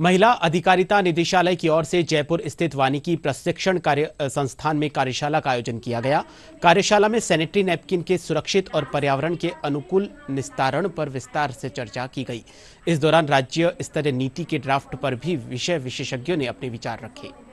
महिला अधिकारिता निदेशालय की ओर से जयपुर स्थित वानिकी प्रशिक्षण कार्य संस्थान में कार्यशाला का आयोजन किया गया कार्यशाला में सैनिटरी नैपकिन के सुरक्षित और पर्यावरण के अनुकूल निस्तारण पर विस्तार से चर्चा की गई इस दौरान राज्य स्तरीय नीति के ड्राफ्ट पर भी विषय विशेषज्ञों ने अपने विचार रखे